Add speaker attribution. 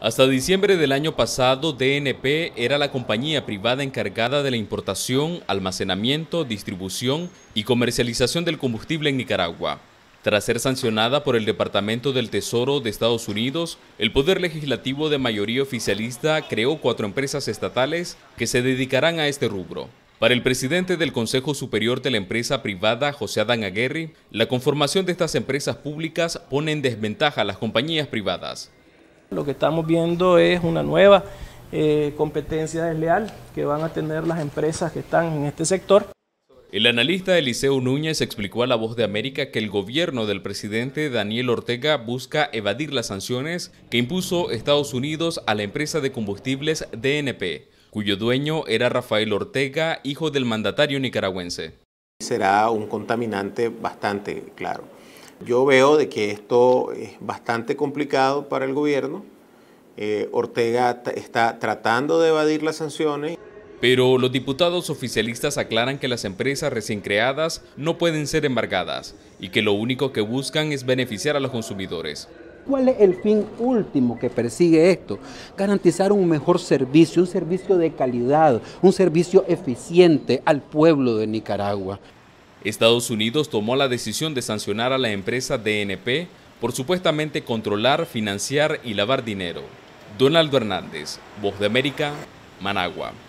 Speaker 1: Hasta diciembre del año pasado, DNP era la compañía privada encargada de la importación, almacenamiento, distribución y comercialización del combustible en Nicaragua. Tras ser sancionada por el Departamento del Tesoro de Estados Unidos, el Poder Legislativo de mayoría oficialista creó cuatro empresas estatales que se dedicarán a este rubro. Para el presidente del Consejo Superior de la Empresa Privada, José Adán Aguirre, la conformación de estas empresas públicas pone en desventaja a las compañías privadas.
Speaker 2: Lo que estamos viendo es una nueva eh, competencia desleal que van a tener las empresas que están en este sector.
Speaker 1: El analista Eliseo Núñez explicó a La Voz de América que el gobierno del presidente Daniel Ortega busca evadir las sanciones que impuso Estados Unidos a la empresa de combustibles DNP, cuyo dueño era Rafael Ortega, hijo del mandatario nicaragüense.
Speaker 3: Será un contaminante bastante claro yo veo de que esto es bastante complicado para el gobierno. Eh, Ortega está tratando de evadir las sanciones.
Speaker 1: Pero los diputados oficialistas aclaran que las empresas recién creadas no pueden ser embargadas y que lo único que buscan es beneficiar a los consumidores.
Speaker 4: ¿Cuál es el fin último que persigue esto? Garantizar un mejor servicio, un servicio de calidad, un servicio eficiente al pueblo de Nicaragua.
Speaker 1: Estados Unidos tomó la decisión de sancionar a la empresa DNP por supuestamente controlar, financiar y lavar dinero. Donaldo Hernández, Voz de América, Managua.